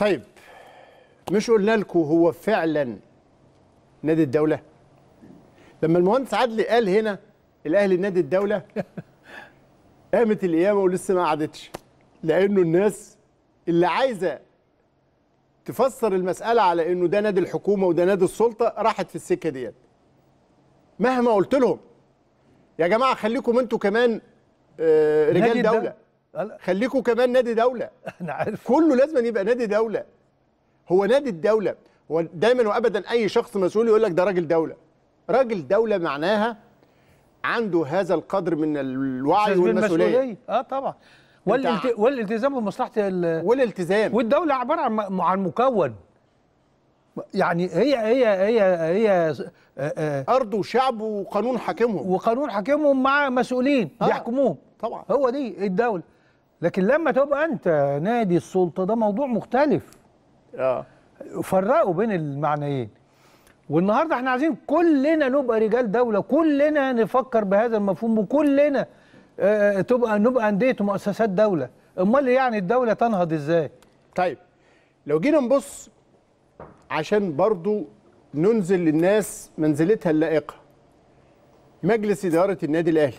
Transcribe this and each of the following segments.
طيب مش قلنا لكم هو فعلا نادي الدوله لما المهندس عدلي قال هنا الاهلي نادي الدوله قامت القيامه ولسه ما قعدتش لانه الناس اللي عايزه تفسر المساله على انه ده نادي الحكومه وده نادي السلطه راحت في السكه ديت مهما قلت لهم يا جماعه خليكم انتوا كمان آه، رجال دوله خليكوا كمان نادي دوله انا عارف كله لازم يبقى نادي دوله هو نادي الدوله هو دايما وابدا اي شخص مسؤول يقول لك ده راجل دوله راجل دوله معناها عنده هذا القدر من الوعي والمسؤوليه اه طبعا والالت... والالتزام بمصلحه ال... والالتزام والدوله عباره عن م... عن مكون يعني هي هي هي هي آه، آه، ارض وشعب وقانون حاكمهم وقانون حاكمهم مع مسؤولين آه. يحكموهم طبعا هو دي الدوله لكن لما تبقى انت نادي السلطه ده موضوع مختلف اه فرقوا بين المعنيين والنهارده احنا عايزين كلنا نبقى رجال دوله كلنا نفكر بهذا المفهوم وكلنا اه تبقى نبقى انديه ومؤسسات دوله امال يعني الدوله تنهض ازاي طيب لو جينا نبص عشان برضو ننزل للناس منزلتها اللائقه مجلس اداره النادي الاهلي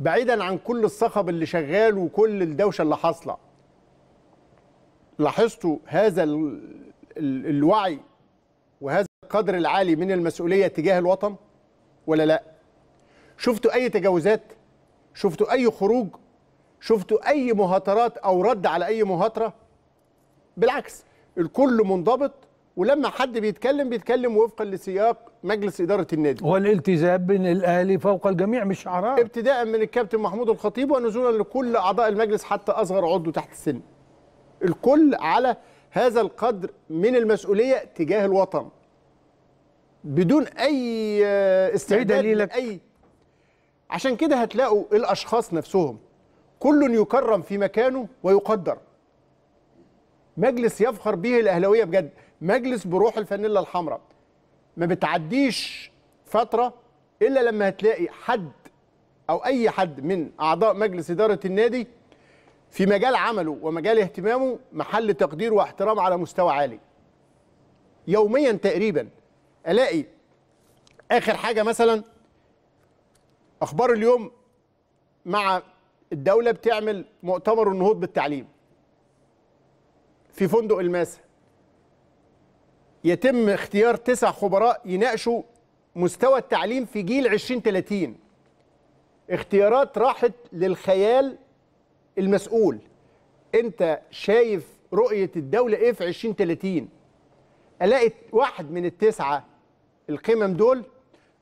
بعيدا عن كل الصخب اللي شغال وكل الدوشه اللي حاصله لاحظتوا هذا ال... ال... الوعي وهذا القدر العالي من المسؤوليه تجاه الوطن ولا لا شفتوا اي تجاوزات شفتوا اي خروج شفتوا اي مهاترات او رد على اي مهاتره بالعكس الكل منضبط ولما حد بيتكلم بيتكلم وفقا لسياق مجلس اداره النادي والالتزام بين الاهلي فوق الجميع مش شعراء ابتداء من الكابتن محمود الخطيب ونزولا لكل اعضاء المجلس حتى اصغر عضو تحت السن الكل على هذا القدر من المسؤوليه تجاه الوطن بدون اي آه، استعداد دليلك؟ اي عشان كده هتلاقوا الاشخاص نفسهم كل يكرم في مكانه ويقدر مجلس يفخر به الاهلاويه بجد مجلس بروح الفانيلا الحمراء ما بتعديش فتره الا لما هتلاقي حد او اي حد من اعضاء مجلس اداره النادي في مجال عمله ومجال اهتمامه محل تقدير واحترام على مستوى عالي يوميا تقريبا الاقي اخر حاجه مثلا اخبار اليوم مع الدوله بتعمل مؤتمر النهوض بالتعليم في فندق الماسه يتم اختيار تسع خبراء يناقشوا مستوى التعليم في جيل 2030 اختيارات راحت للخيال المسؤول انت شايف رؤية الدولة ايه في 2030 الاقي واحد من التسعة القمم دول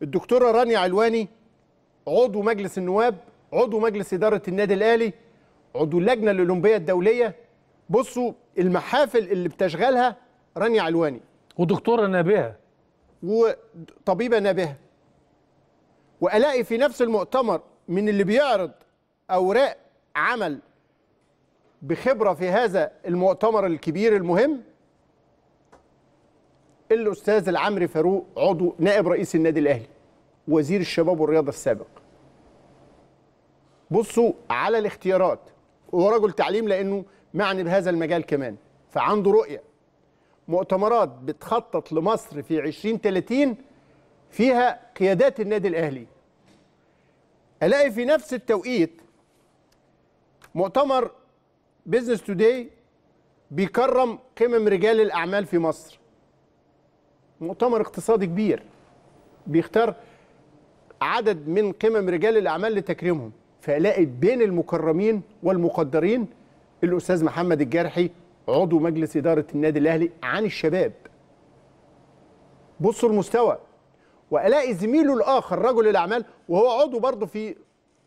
الدكتورة رانيا علواني عضو مجلس النواب عضو مجلس إدارة النادي الأهلي عضو اللجنة الأولمبية الدولية بصوا المحافل اللي بتشغلها رانيا علواني ودكتوره نابهه وطبيبه نابهه والاقي في نفس المؤتمر من اللي بيعرض اوراق عمل بخبره في هذا المؤتمر الكبير المهم الاستاذ العمري فاروق عضو نائب رئيس النادي الاهلي وزير الشباب والرياضه السابق بصوا على الاختيارات هو رجل تعليم لانه معني بهذا المجال كمان فعنده رؤيه مؤتمرات بتخطط لمصر في 2030 فيها قيادات النادي الاهلي الاقي في نفس التوقيت مؤتمر بيزنس توداي بيكرم قمم رجال الاعمال في مصر مؤتمر اقتصادي كبير بيختار عدد من قمم رجال الاعمال لتكريمهم فالاقي بين المكرمين والمقدرين الاستاذ محمد الجارحي عضو مجلس اداره النادي الاهلي عن الشباب بصوا المستوى والاقي زميله الاخر رجل الاعمال وهو عضو برضه في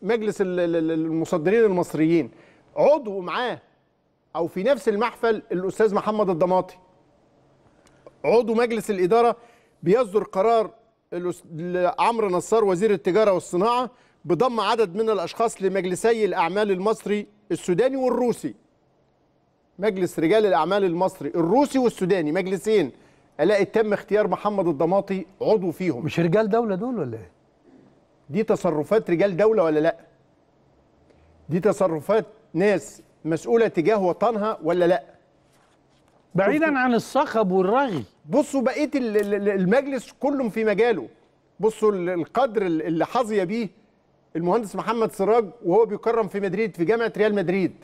مجلس المصدرين المصريين عضو معاه او في نفس المحفل الاستاذ محمد الضماطي عضو مجلس الاداره بيصدر قرار عمرو نصار وزير التجاره والصناعه بضم عدد من الاشخاص لمجلسي الاعمال المصري السوداني والروسي مجلس رجال الاعمال المصري الروسي والسوداني مجلسين الاقي تم اختيار محمد الضماطي عضو فيهم مش رجال دوله دول ولا ايه دي تصرفات رجال دوله ولا لا دي تصرفات ناس مسؤوله تجاه وطنها ولا لا بعيدا عن الصخب والرغي بصوا بقيه المجلس كلهم في مجاله بصوا القدر اللي حظي بيه المهندس محمد سراج وهو بيكرم في مدريد في جامعه ريال مدريد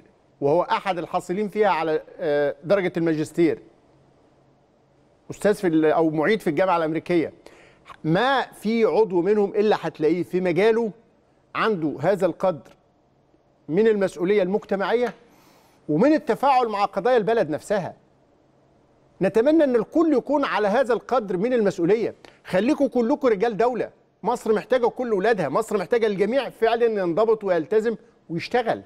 وهو احد الحاصلين فيها على آه، درجه الماجستير استاذ في او معيد في الجامعه الامريكيه ما في عضو منهم الا هتلاقيه في مجاله عنده هذا القدر من المسؤوليه المجتمعيه ومن التفاعل مع قضايا البلد نفسها نتمنى ان الكل يكون على هذا القدر من المسؤوليه خليكم كلكم رجال دوله مصر محتاجه كل اولادها مصر محتاجه الجميع فعلا ينضبط ويلتزم ويشتغل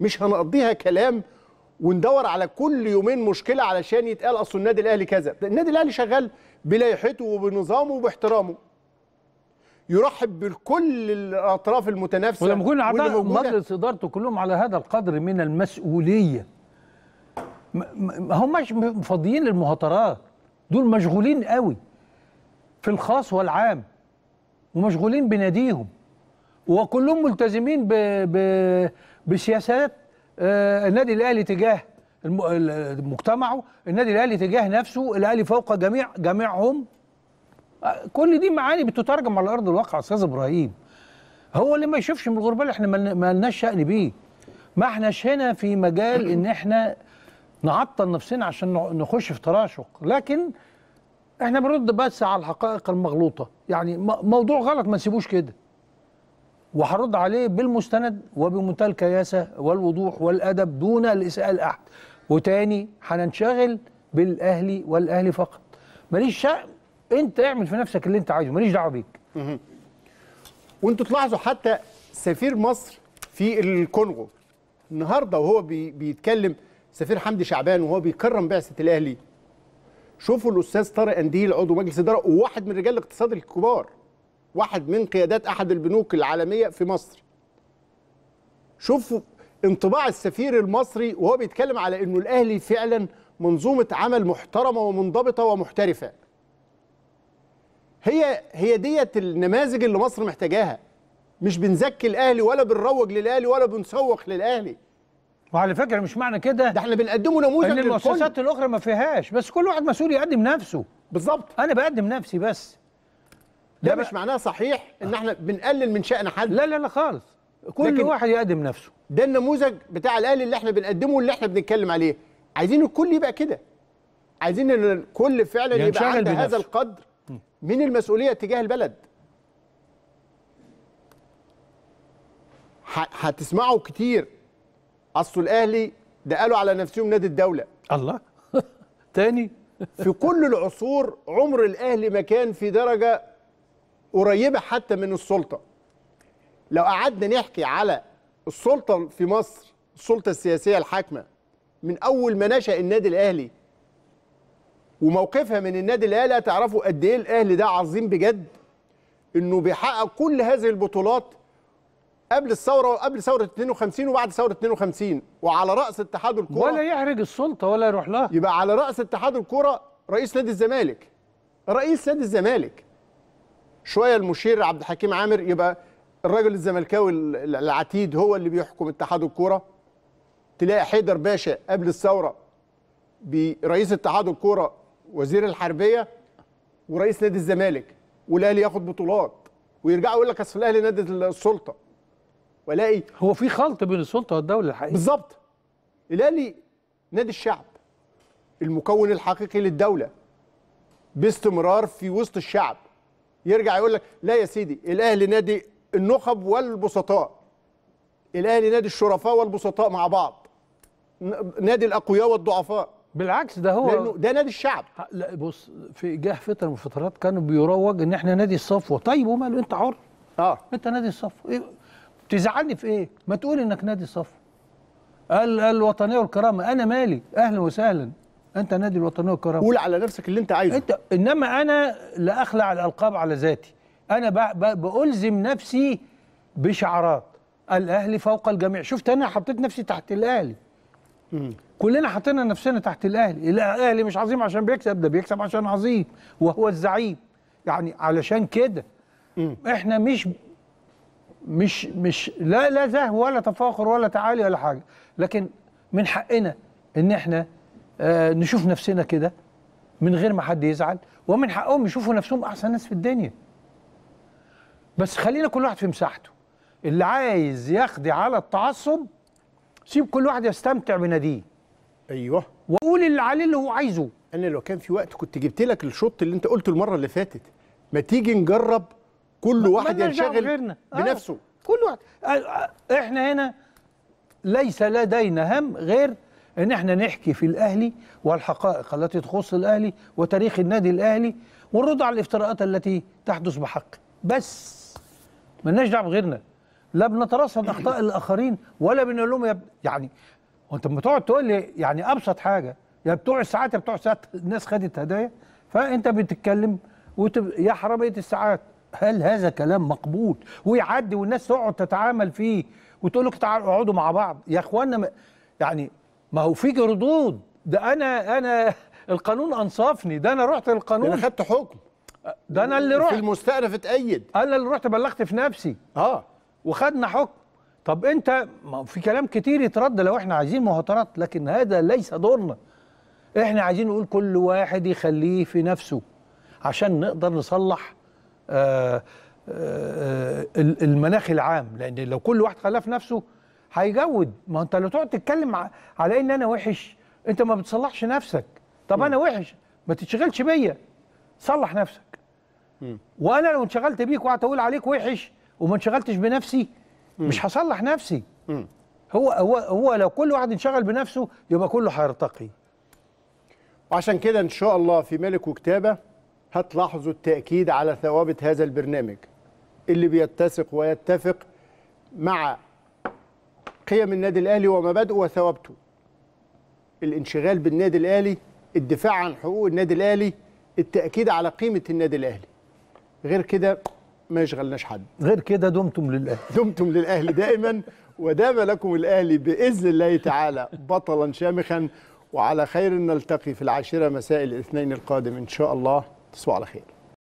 مش هنقضيها كلام وندور على كل يومين مشكله علشان يتقال اصل النادي الاهلي كذا النادي الاهلي شغال بلايحته وبنظامه وباحترامه يرحب بكل الاطراف المتنافسه ولما يكون اعضاء مجلس ادارته كلهم على هذا القدر من المسؤوليه ما هماش فاضيين للمهاترات دول مشغولين قوي في الخاص والعام ومشغولين بناديهم وكلهم ملتزمين ب, ب... بسياسات آه، النادي الاهلي تجاه مجتمعه النادي الاهلي تجاه نفسه الاهلي فوق جميع جميعهم آه، كل دي معاني بتترجم على ارض الواقع استاذ ابراهيم هو اللي ما يشوفش من الغربال احنا ما لناش شأن بيه ما احناش هنا في مجال ان احنا نعطل نفسنا عشان نخش في تراشق لكن احنا بنرد بس على الحقائق المغلوطه يعني موضوع غلط ما نسيبوش كده وهرد عليه بالمستند وبمنتهى الكياسه والوضوح والادب دون الاساءه لاحد وتاني هننشغل بالاهلي والاهلي فقط ماليش شأن انت اعمل في نفسك اللي انت عايزه ماليش دعوه بيك وانتوا تلاحظوا حتى سفير مصر في الكونغو النهارده وهو بي بيتكلم سفير حمدي شعبان وهو بيكرم بعثه الاهلي شوفوا الاستاذ طارق انديل عضو مجلس اداره وواحد من رجال الاقتصاد الكبار واحد من قيادات احد البنوك العالميه في مصر شوفوا انطباع السفير المصري وهو بيتكلم على انه الاهلي فعلا منظومه عمل محترمه ومنضبطه ومحترفه هي هي ديت النماذج اللي مصر محتاجاها مش بنزكي الاهلي ولا بنروج للاهلي ولا بنسوق للاهلي وعلى فكره مش معنى كده ده احنا بنقدمه نموذج للمؤسسات المؤسسات الاخرى ما فيهاش بس كل واحد مسؤول يقدم نفسه بالظبط انا بقدم نفسي بس ده مش معناه صحيح ان احنا بنقلل من شأن حد لا لا لا خالص كل واحد يقدم نفسه ده النموذج بتاع الاهلي اللي احنا بنقدمه واللي احنا بنتكلم عليه عايزين الكل يبقى كده عايزين ان الكل فعلا يعني يبقى عنده بنفسه. هذا القدر من المسؤوليه تجاه البلد هتسمعوا كتير اصل الاهلي ده قالوا على نفسهم نادي الدوله الله تاني في كل العصور عمر الاهلي ما كان في درجه قريبه حتى من السلطه لو قعدنا نحكي على السلطه في مصر السلطه السياسيه الحاكمه من اول ما نشا النادي الاهلي وموقفها من النادي الاهلي هتعرفوا قد ايه الاهلي ده عظيم بجد انه بيحقق كل هذه البطولات قبل الثوره وقبل ثوره 52 وبعد ثوره 52 وعلى راس اتحاد الكره ولا يحرج السلطه ولا يروح لها يبقى على راس اتحاد الكره رئيس نادي الزمالك رئيس نادي الزمالك شويه المشير عبد الحكيم عامر يبقى الراجل الزملكاوي العتيد هو اللي بيحكم اتحاد الكوره تلاقي حيدر باشا قبل الثوره برئيس اتحاد الكوره وزير الحربيه ورئيس نادي الزمالك والاهلي ياخد بطولات ويرجع يقول لك اصل الاهلي نادي السلطه والاقي هو في خلط بين السلطه والدوله الحقيقي بالظبط الاهلي نادي الشعب المكون الحقيقي للدوله باستمرار في وسط الشعب يرجع يقول لك لا يا سيدي الاهلي نادي النخب والبسطاء الاهلي نادي الشرفاء والبسطاء مع بعض نادي الاقوياء والضعفاء بالعكس ده هو لانه ده نادي الشعب لا بص في جه فتره من الفترات كانوا بيروج ان احنا نادي الصفوه طيب وماله انت حر اه انت نادي الصفوه إيه؟ تزعلني في ايه ما تقول انك نادي الصفوه الوطنيه والكرامه انا مالي اهلا وسهلا انت نادي الوطنيه والكرامه قول على نفسك اللي انت عايزه انت انما انا لا اخلع الالقاب على ذاتي انا بالزم نفسي بشعارات الاهلي فوق الجميع شفت انا حطيت نفسي تحت الاهلي كلنا حطينا نفسنا تحت الاهلي الاهلي مش عظيم عشان بيكسب ده بيكسب عشان عظيم وهو الزعيم يعني علشان كده احنا مش مش مش لا لا زهو ولا تفاخر ولا تعالي ولا حاجه لكن من حقنا ان احنا آه، نشوف نفسنا كده من غير ما حد يزعل ومن حقهم يشوفوا نفسهم احسن ناس في الدنيا بس خلينا كل واحد في مساحته اللي عايز يقضي على التعصب سيب كل واحد يستمتع بناديه ايوه واقول اللي عليه اللي هو عايزه انا لو كان في وقت كنت جبت لك الشوط اللي انت قلته المره اللي فاتت ما تيجي نجرب كل واحد ينشغل آه، بنفسه آه. كل واحد آه، احنا هنا ليس لدينا هم غير ان احنا نحكي في الاهلي والحقائق التي تخص الاهلي وتاريخ النادي الاهلي والرد على الافتراءات التي تحدث بحق بس مالناش دعوه بغيرنا لا بنترصد اخطاء الاخرين ولا بنقول لهم يا يعني وانت لما تقعد تقول لي يعني ابسط حاجه يا بتوع الساعات يا بتوع الساعات الناس خدت هدايا فانت بتتكلم وتب... يا حراميه الساعات هل هذا كلام مقبول ويعدي والناس تقعد تتعامل فيه وتقول لك تعالوا اقعدوا مع بعض يا اخوانا يعني ما هو في ردود ده انا انا القانون انصافني ده انا رحت للقانون انا خدت حكم ده انا اللي رحت في المستأنف اتأيد انا اللي رحت بلغت في نفسي اه وخدنا حكم طب انت ما في كلام كتير يترد لو احنا عايزين مهاترات لكن هذا ليس دورنا احنا عايزين نقول كل واحد يخليه في نفسه عشان نقدر نصلح آآ آه، آآ آه، آه، المناخ العام لان لو كل واحد خلاه في نفسه هيجود ما انت لو تقعد تتكلم على ان انا وحش انت ما بتصلحش نفسك طب م. انا وحش ما تتشغلش بيا صلح نفسك م. وانا لو انشغلت بيك وقعدت اقول عليك وحش وما انشغلتش بنفسي م. مش هصلح نفسي م. هو هو هو لو كل واحد انشغل بنفسه يبقى كله هيرتقي وعشان كده ان شاء الله في ملك وكتابه هتلاحظوا التاكيد على ثوابت هذا البرنامج اللي بيتسق ويتفق مع قيم النادي الاهلي ومبادئه وثوابته الانشغال بالنادي الاهلي الدفاع عن حقوق النادي الاهلي التاكيد على قيمه النادي الاهلي غير كده ما يشغلناش حد غير كده دمتم للاهلي دمتم للاهلي دائما ودام لكم الاهلي باذن الله تعالى بطلا شامخا وعلى خير نلتقي في العاشره مساء الاثنين القادم ان شاء الله تصبحوا على خير